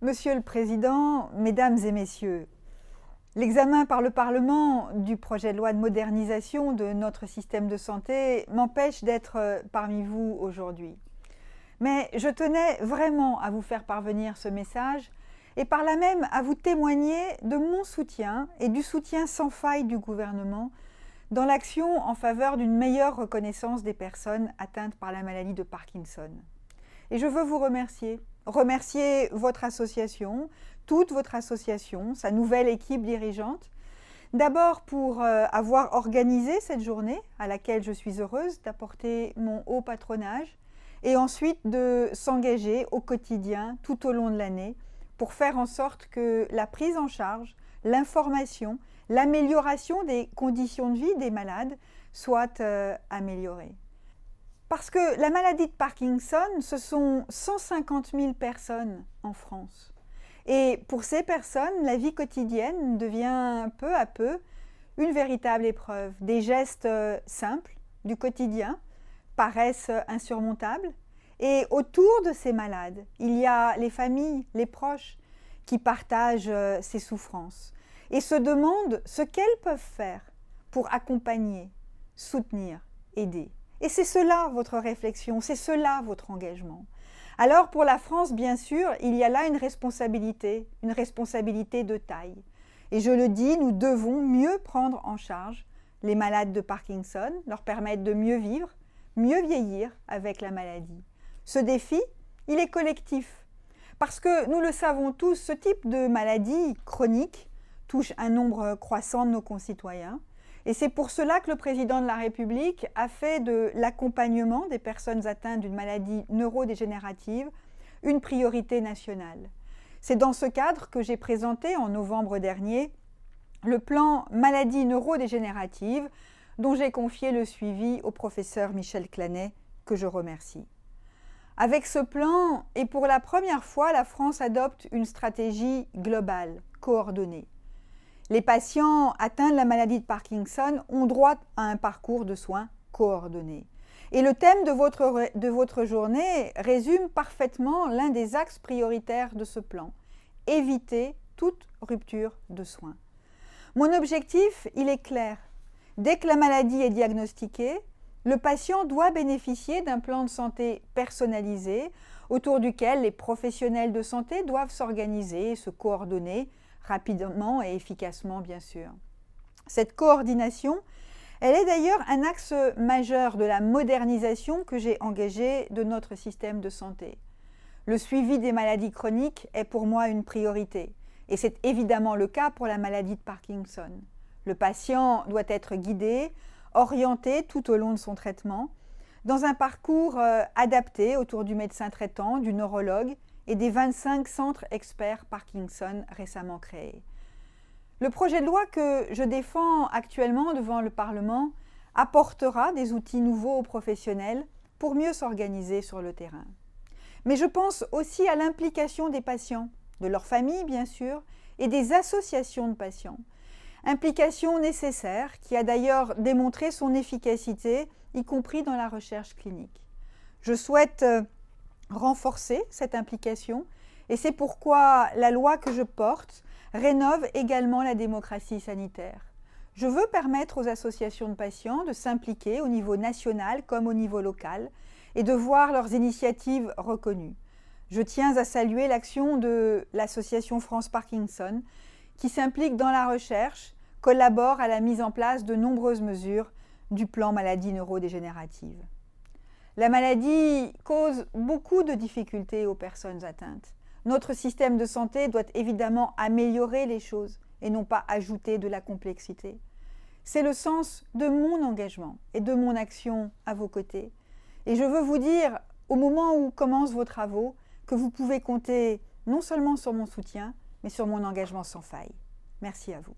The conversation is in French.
Monsieur le Président, Mesdames et Messieurs, l'examen par le Parlement du projet de loi de modernisation de notre système de santé m'empêche d'être euh, parmi vous aujourd'hui. Mais je tenais vraiment à vous faire parvenir ce message et par là même à vous témoigner de mon soutien et du soutien sans faille du gouvernement dans l'action en faveur d'une meilleure reconnaissance des personnes atteintes par la maladie de Parkinson. Et je veux vous remercier remercier votre association, toute votre association, sa nouvelle équipe dirigeante. D'abord pour euh, avoir organisé cette journée à laquelle je suis heureuse d'apporter mon haut patronage et ensuite de s'engager au quotidien tout au long de l'année pour faire en sorte que la prise en charge, l'information, l'amélioration des conditions de vie des malades soient euh, améliorées. Parce que la maladie de Parkinson, ce sont 150 000 personnes en France. Et pour ces personnes, la vie quotidienne devient peu à peu une véritable épreuve. Des gestes euh, simples du quotidien paraissent insurmontables. Et autour de ces malades, il y a les familles, les proches qui partagent euh, ces souffrances et se demandent ce qu'elles peuvent faire pour accompagner, soutenir, aider. Et c'est cela votre réflexion, c'est cela votre engagement. Alors pour la France, bien sûr, il y a là une responsabilité, une responsabilité de taille. Et je le dis, nous devons mieux prendre en charge les malades de Parkinson, leur permettre de mieux vivre, mieux vieillir avec la maladie. Ce défi, il est collectif. Parce que nous le savons tous, ce type de maladie chronique touche un nombre croissant de nos concitoyens. Et c'est pour cela que le président de la République a fait de l'accompagnement des personnes atteintes d'une maladie neurodégénérative une priorité nationale. C'est dans ce cadre que j'ai présenté en novembre dernier le plan maladie neurodégénérative dont j'ai confié le suivi au professeur Michel Clanet, que je remercie. Avec ce plan, et pour la première fois, la France adopte une stratégie globale, coordonnée. Les patients atteints de la maladie de Parkinson ont droit à un parcours de soins coordonné. Et le thème de votre, journée résume parfaitement l'un des axes prioritaires de ce plan. Éviter toute rupture de soins. Mon objectif, il est clair. Dès que la maladie est diagnostiquée, le patient doit bénéficier d'un plan de santé personnalisé autour duquel les professionnels de santé doivent s'organiser et se coordonner rapidement et efficacement, bien sûr. Cette coordination, elle est d'ailleurs un axe majeur de la modernisation que j'ai engagée de notre système de santé. Le suivi des maladies chroniques est pour moi une priorité, et c'est évidemment le cas pour la maladie de Parkinson. Le patient doit être guidé, orienté tout au long de son traitement, dans un parcours euh, adapté autour du médecin traitant, du neurologue, et des 25 centres experts Parkinson récemment créés. Le projet de loi que je défends actuellement devant le Parlement apportera des outils nouveaux aux professionnels pour mieux s'organiser sur le terrain. Mais je pense aussi à l'implication des patients, de leurs familles bien sûr, et des associations de patients. Implication nécessaire qui a d'ailleurs démontré son efficacité, y compris dans la recherche clinique. Je souhaite euh, renforcer cette implication. Et c'est pourquoi la loi que je porte rénove également la démocratie sanitaire. Je veux permettre aux associations de patients de s'impliquer au niveau national comme au niveau local et de voir leurs initiatives reconnues. Je tiens à saluer l'action de l'association France Parkinson qui s'implique dans la recherche, collabore à la mise en place de nombreuses mesures du plan maladie neurodégénérative. La maladie cause beaucoup de difficultés aux personnes atteintes. Notre système de santé doit évidemment améliorer les choses et non pas ajouter de la complexité. C'est le sens de mon engagement et de mon action à vos côtés. Et je veux vous dire, au moment où commencent vos travaux, que vous pouvez compter non seulement sur mon soutien, mais sur mon engagement sans faille. Merci à vous.